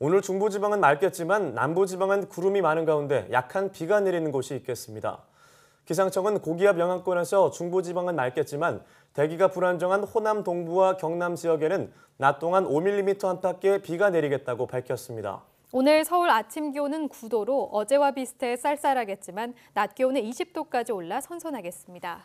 오늘 중부지방은 맑겠지만 남부지방은 구름이 많은 가운데 약한 비가 내리는 곳이 있겠습니다. 기상청은 고기압 영향권에서 중부지방은 맑겠지만 대기가 불안정한 호남 동부와 경남 지역에는 낮 동안 5mm 안팎의 비가 내리겠다고 밝혔습니다. 오늘 서울 아침 기온은 9도로 어제와 비슷해 쌀쌀하겠지만 낮 기온은 20도까지 올라 선선하겠습니다.